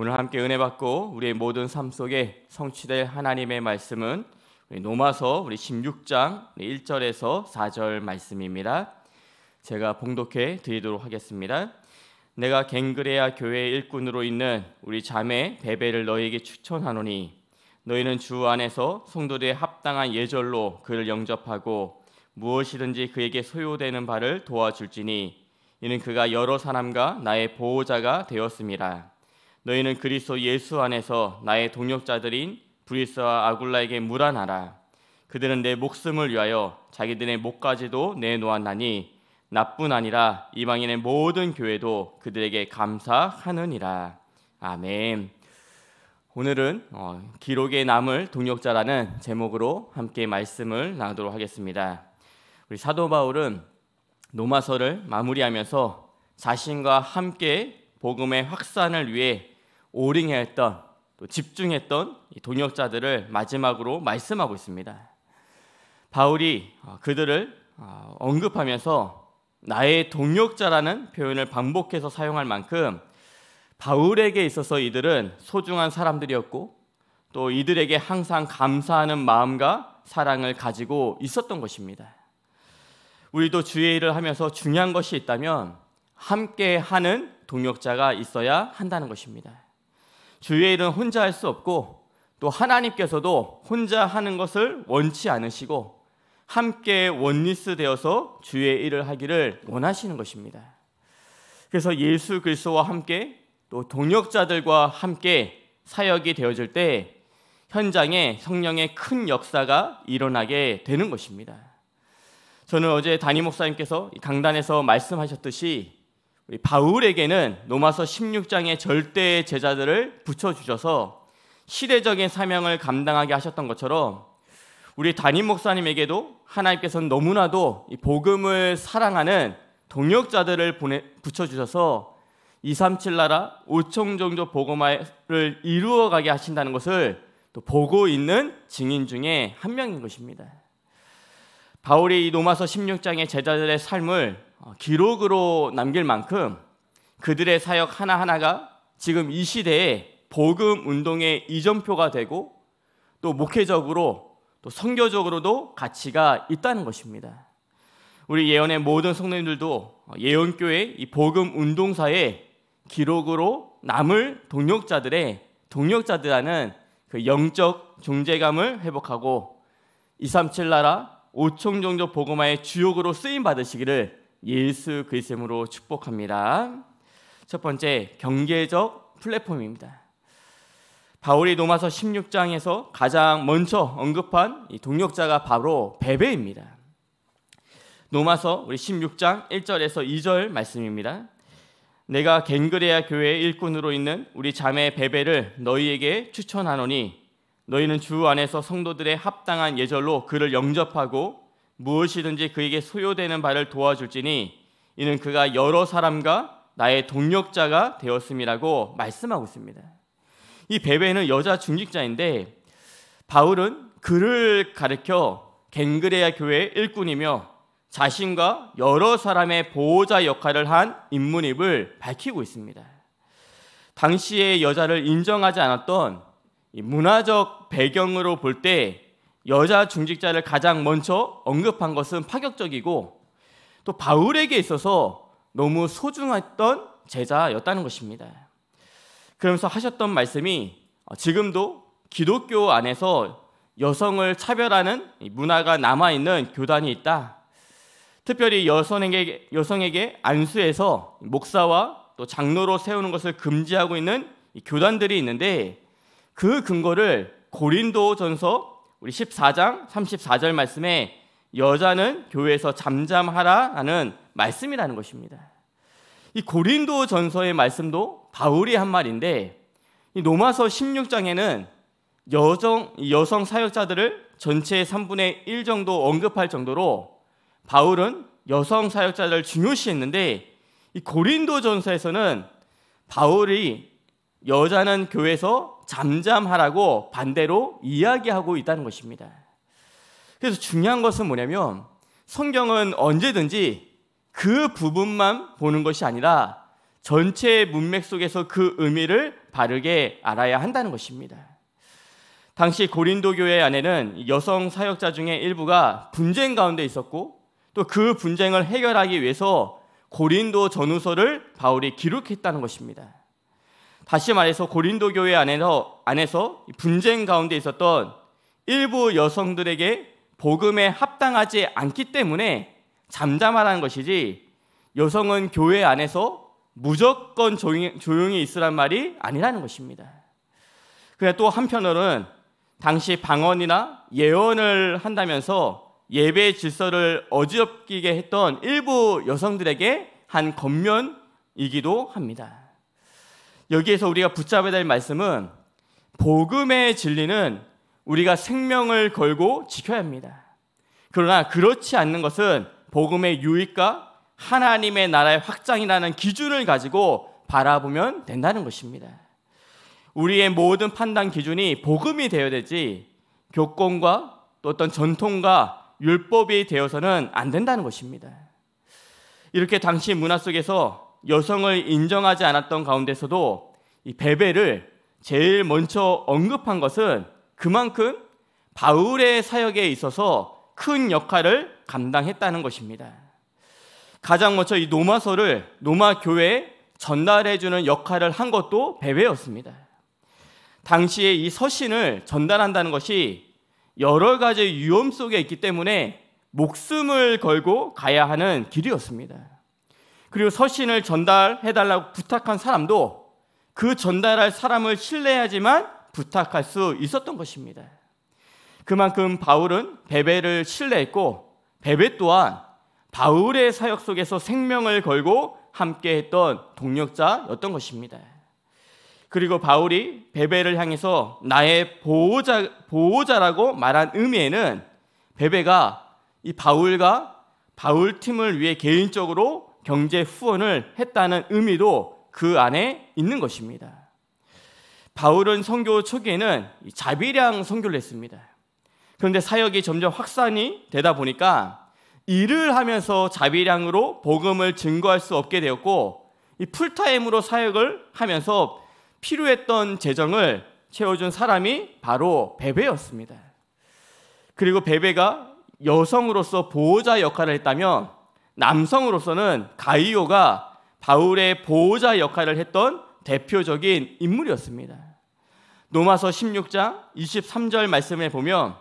오늘 함께 은혜 받고 우리의 모든 삶 속에 성취될 하나님의 말씀은 우리 노마서 우리 16장 1절에서 4절 말씀입니다. 제가 봉독해 드리도록 하겠습니다. 내가 갱그레아 교회의 일꾼으로 있는 우리 자매 베베를 너희에게 추천하노니 너희는 주 안에서 성도들의 합당한 예절로 그를 영접하고 무엇이든지 그에게 소요되는 바를 도와줄지니 이는 그가 여러 사람과 나의 보호자가 되었습니다. 너희는 그리스도 예수 안에서 나의 동역자들인 브리스와 아굴라에게 물하나라. 그들은 내 목숨을 위하여 자기들의 목까지도 내놓았나니 나뿐 아니라 이방인의 모든 교회도 그들에게 감사하느니라. 아멘. 오늘은 어, 기록에 남을 동역자라는 제목으로 함께 말씀을 나누도록 하겠습니다. 우리 사도 바울은 노마서를 마무리하면서 자신과 함께 복음의 확산을 위해 오링했던 또 집중했던 동역자들을 마지막으로 말씀하고 있습니다. 바울이 어, 그들을 어, 언급하면서 나의 동역자라는 표현을 반복해서 사용할 만큼 바울에게 있어서 이들은 소중한 사람들이었고 또 이들에게 항상 감사하는 마음과 사랑을 가지고 있었던 것입니다. 우리도 주의 일을 하면서 중요한 것이 있다면 함께 하는 동역자가 있어야 한다는 것입니다. 주의 일은 혼자 할 수 없고 또 하나님께서도 혼자 하는 것을 원치 않으시고 함께 원리스 되어서 주의 일을 하기를 원하시는 것입니다. 그래서 예수 그리스도와 함께 또 동역자들과 함께 사역이 되어질 때 현장에 성령의 큰 역사가 일어나게 되는 것입니다. 저는 어제 담임 목사님께서 강단에서 말씀하셨듯이 우리 바울에게는 노마서 16장의 절대의 제자들을 붙여주셔서 시대적인 사명을 감당하게 하셨던 것처럼 우리 담임 목사님에게도 하나님께서는 너무나도 이 복음을 사랑하는 동역자들을 보내, 붙여주셔서 237 나라 5천 정도 복음화를 이루어가게 하신다는 것을 또 보고 있는 증인 중에 한 명인 것입니다. 바울이 이노마서 16장의 제자들의 삶을 어, 기록으로 남길 만큼 그들의 사역 하나하나가 지금 이시대에 복음 운동의 이전표가 되고 또 목회적으로 또 선교적으로도 가치가 있다는 것입니다. 우리 예언의 모든 성도님들도 예언교회 이 복음 운동사의 기록으로 남을 동력자들의 동력자들하는 그 영적 존재감을 회복하고 237 나라 5천 종족 복음화의 주역으로 쓰임 받으시기를 예수 그리스도로 축복합니다. 첫 번째 경계적 플랫폼입니다. 바울이 로마서 16장에서 가장 먼저 언급한 동역자가 바로 베베입니다. 로마서 우리 16장 1절에서 2절 말씀입니다. 내가 갱그레아 교회의 일꾼으로 있는 우리 자매 베베를 너희에게 추천하노니 너희는 주 안에서 성도들의 합당한 예절로 그를 영접하고 무엇이든지 그에게 소요되는 바를 도와줄지니 이는 그가 여러 사람과 나의 동력자가 되었음이라고 말씀하고 있습니다. 이 베베는 여자 중직자인데 바울은 그를 가르켜 갱그레아 교회 일꾼이며 자신과 여러 사람의 보호자 역할을 한 인물임을 밝히고 있습니다. 당시의 여자를 인정하지 않았던 문화적 배경으로 볼때 여자 중직자를 가장 먼저 언급한 것은 파격적이고 또 바울에게 있어서 너무 소중했던 제자였다는 것입니다. 그러면서 하셨던 말씀이 어, 지금도 기독교 안에서 여성을 차별하는 문화가 남아있는 교단이 있다. 특별히 여성에게, 여성에게 안수해서 목사와 또 장로로 세우는 것을 금지하고 있는 교단들이 있는데 그 근거를 고린도 전서 우리 14장 34절 말씀에 여자는 교회에서 잠잠하라라는 말씀이라는 것입니다. 이 고린도 전서의 말씀도 바울이 한 말인데 이 로마서 16장에는 여성, 여성 사역자들을 전체의 3분의 1 정도 언급할 정도로 바울은 여성 사역자를 중요시했는데 이 고린도 전서에서는 바울이 여자는 교회에서 잠잠하라고 반대로 이야기하고 있다는 것입니다. 그래서 중요한 것은 뭐냐면 성경은 언제든지 그 부분만 보는 것이 아니라 전체 문맥 속에서 그 의미를 바르게 알아야 한다는 것입니다. 당시 고린도 교회 안에는 여성 사역자 중에 일부가 분쟁 가운데 있었고 또 그 분쟁을 해결하기 위해서 고린도 전후서를 바울이 기록했다는 것입니다. 다시 말해서 고린도 교회 안에서 안에서 분쟁 가운데 있었던 일부 여성들에게 복음에 합당하지 않기 때문에 잠잠하라는 것이지 여성은 교회 안에서 무조건 조용히, 조용히 있으란 말이 아니라는 것입니다. 그래 또 한편으로는 당시 방언이나 예언을 한다면서 예배 질서를 어지럽게 했던 일부 여성들에게 한 겉면이기도 합니다. 여기에서 우리가 붙잡아야 될 말씀은 복음의 진리는 우리가 생명을 걸고 지켜야 합니다. 그러나 그렇지 않는 것은 복음의 유익과 하나님의 나라의 확장이라는 기준을 가지고 바라보면 된다는 것입니다. 우리의 모든 판단 기준이 복음이 되어야 되지 교권과 또 어떤 전통과 율법이 되어서는 안 된다는 것입니다. 이렇게 당시 문화 속에서 여성을 인정하지 않았던 가운데서도 이 베베를 제일 먼저 언급한 것은 그만큼 바울의 사역에 있어서 큰 역할을 감당했다는 것입니다. 가장 먼저 이 노마서를 노마 교회에 전달해 주는 역할을 한 것도 베베였습니다. 당시에 이 서신을 전달한다는 것이 여러 가지 위험 속에 있기 때문에 목숨을 걸고 가야 하는 길이었습니다. 그리고 서신을 전달해달라고 부탁한 사람도 그 전달할 사람을 신뢰하지만 부탁할 수 있었던 것입니다. 그만큼 바울은 베베를 신뢰했고 베베 또한 바울의 사역 속에서 생명을 걸고 함께했던 동력자였던 것입니다. 그리고 바울이 베베를 향해서 나의 보호자, 보호자라고 말한 의미에는 베베가 이 바울과 바울 팀을 위해 개인적으로 경제 후원을 했다는 의미도 그 안에 있는 것입니다. 바울은 선교 초기에는 자비량 선교를 했습니다. 그런데 사역이 점점 확산이 되다 보니까 일을 하면서 자비량으로 복음을 증거할 수 없게 되었고 풀타임으로 사역을 하면서 필요했던 재정을 채워준 사람이 바로 베베였습니다. 그리고 베베가 여성으로서 보호자 역할을 했다면 남성으로서는 가이오가 바울의 보호자 역할을 했던 대표적인 인물이었습니다. 로마서 16장 23절 말씀에 보면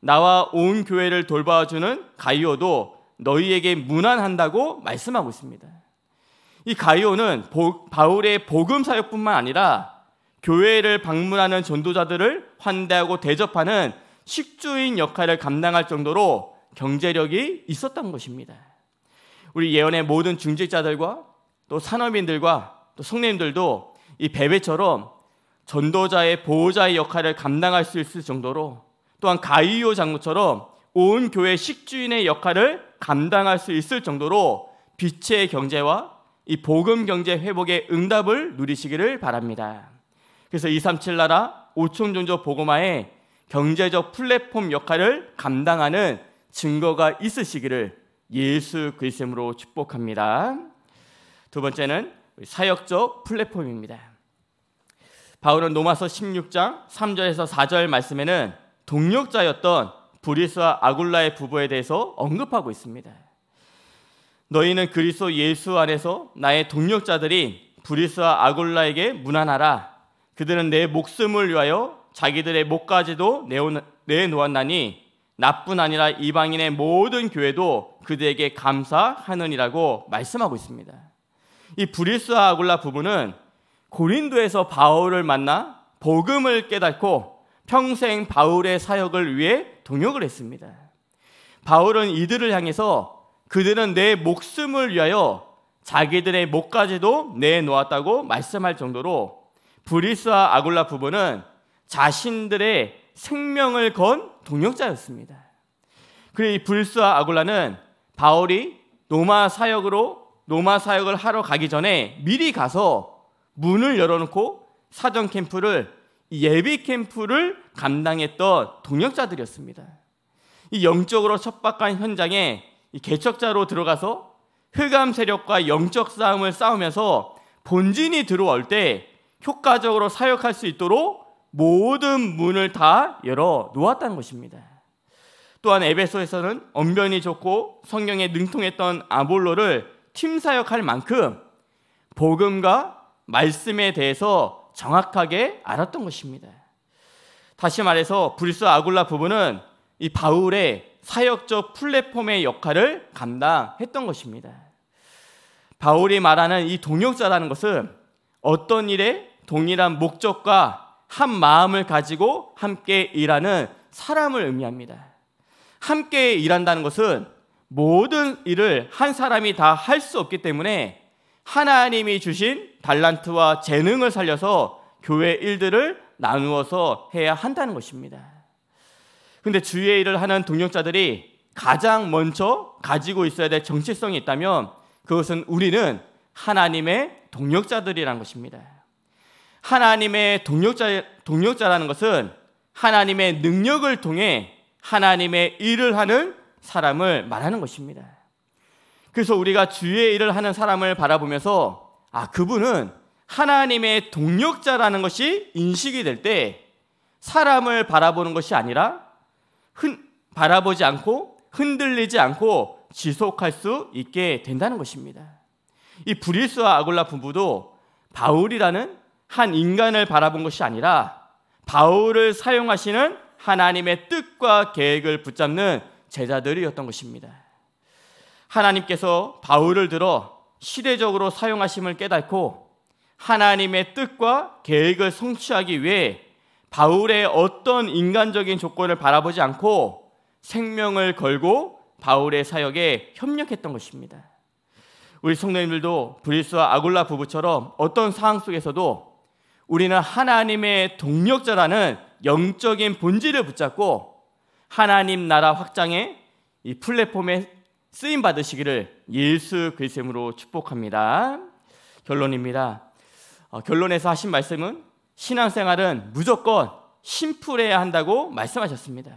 나와 온 교회를 돌봐주는 가이오도 너희에게 무난한다고 말씀하고 있습니다. 이 가이오는 바울의 복음 사역뿐만 아니라 교회를 방문하는 전도자들을 환대하고 대접하는 식주인 역할을 감당할 정도로 경제력이 있었던 것입니다. 우리 예언의 모든 중직자들과 또 산업인들과 또 성례님들도 이 베베처럼 전도자의 보호자의 역할을 감당할 수 있을 정도로 또한 가이오 장모처럼온 교회 식주인의 역할을 감당할 수 있을 정도로 빛의 경제와 이 복음 경제 회복의 응답을 누리시기를 바랍니다. 그래서 237 나라 5천 종족보고마의 경제적 플랫폼 역할을 감당하는 증거가 있으시기를 예수 그리스도로 축복합니다. 두 번째는 사역적 플랫폼입니다. 바울은 로마서 16장 3절에서 4절 말씀에는 동력자였던 브리스와 아굴라의 부부에 대해서 언급하고 있습니다. 너희는 그리스도 예수 안에서 나의 동력자들이 브리스와 아굴라에게 무난하라. 그들은 내 목숨을 위하여 자기들의 목까지도 내놓았나니 나뿐 아니라 이방인의 모든 교회도 그들에게 감사하느니라고 말씀하고 있습니다. 이 브리스와 아굴라 부부는 고린도에서 바울을 만나 복음을 깨닫고 평생 바울의 사역을 위해 동역을 했습니다. 바울은 이들을 향해서 그들은 내 목숨을 위하여 자기들의 목까지도 내놓았다고 말씀할 정도로 브리스와 아굴라 부부는 자신들의 생명을 건 동역자였습니다. 그리고 이 불스와 아굴라는 바울이 로마 사역으로 로마 사역을 하러 가기 전에 미리 가서 문을 열어놓고 사전 캠프를 예비 캠프를 감당했던 동역자들이었습니다. 이 영적으로 척박한 현장에 개척자로 들어가서 흑암 세력과 영적 싸움을 싸우면서 본진이 들어올 때 효과적으로 사역할 수 있도록 모든 문을 다 열어 놓았다는 것입니다. 또한 에베소에서는 언변이 좋고 성경에 능통했던 아볼로를 팀 사역할 만큼 복음과 말씀에 대해서 정확하게 알았던 것입니다. 다시 말해서 브리스 아굴라 부부는 이 바울의 사역적 플랫폼의 역할을 감당했던 것입니다. 바울이 말하는 이 동역자라는 것은 어떤 일에 동일한 목적과 한 마음을 가지고 함께 일하는 사람을 의미합니다. 함께 일한다는 것은 모든 일을 한 사람이 다 할 수 없기 때문에 하나님이 주신 달란트와 재능을 살려서 교회 일들을 나누어서 해야 한다는 것입니다. 근데 주의 일을 하는 동력자들이 가장 먼저 가지고 있어야 될 정체성이 있다면 그것은 우리는 하나님의 동력자들이란 것입니다. 하나님의 동력자, 동력자라는 것은 하나님의 능력을 통해 하나님의 일을 하는 사람을 말하는 것입니다. 그래서 우리가 주의 일을 하는 사람을 바라보면서 아, 그분은 하나님의 동력자라는 것이 인식이 될 때 사람을 바라보는 것이 아니라 흔, 바라보지 않고 흔들리지 않고 지속할 수 있게 된다는 것입니다. 이 브리스와 아굴라 부부도 바울이라는 한 인간을 바라본 것이 아니라 바울을 사용하시는 하나님의 뜻과 계획을 붙잡는 제자들이었던 것입니다. 하나님께서 바울을 들어 시대적으로 사용하심을 깨닫고 하나님의 뜻과 계획을 성취하기 위해 바울의 어떤 인간적인 조건을 바라보지 않고 생명을 걸고 바울의 사역에 협력했던 것입니다. 우리 성도님들도 브리스와 아굴라 부부처럼 어떤 상황 속에서도 우리는 하나님의 동력자라는 영적인 본질을 붙잡고 하나님 나라 확장의 이 플랫폼에 쓰임 받으시기를 예수 그리스도로 축복합니다. 결론입니다. 어, 결론에서 하신 말씀은 신앙생활은 무조건 심플해야 한다고 말씀하셨습니다.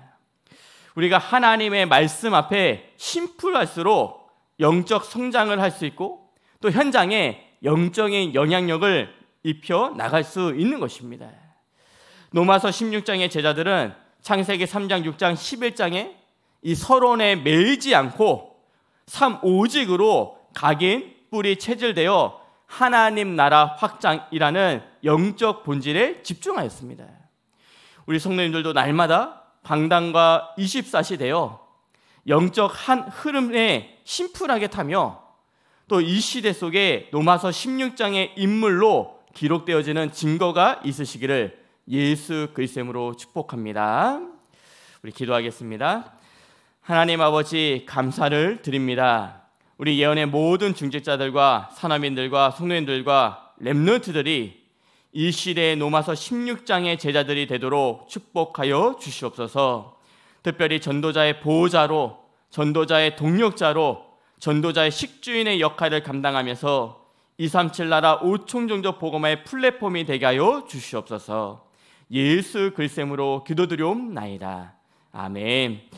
우리가 하나님의 말씀 앞에 심플할수록 영적 성장을 할 수 있고 또 현장에 영적인 영향력을 입혀 나갈 수 있는 것입니다. 로마서 16장의 제자들은 창세기 3장, 6장, 11장에 이 서론에 매이지 않고 삼 오직으로 각인 뿌리 체질되어 하나님 나라 확장이라는 영적 본질에 집중하였습니다. 우리 성도님들도 날마다 방당과 24시 되어 영적 한 흐름에 심플하게 타며 또 이 시대 속에 노마서 16장의 인물로 기록되어지는 증거가 있으시기를 예수 그리스도로 축복합니다. 우리 기도하겠습니다. 하나님 아버지 감사를 드립니다. 우리 예언의 모든 중직자들과 산업인들과 성도인들과 렘넌트들이 이 시대의 노마서 16장의 제자들이 되도록 축복하여 주시옵소서. 특별히 전도자의 보호자로, 전도자의 동력자로, 전도자의 식주인의 역할을 감당하면서 237 나라 5총 종적 복음화의 플랫폼이 되게 하여 주시옵소서. 예수 글쌤으로 기도드려옵나이다. 아멘.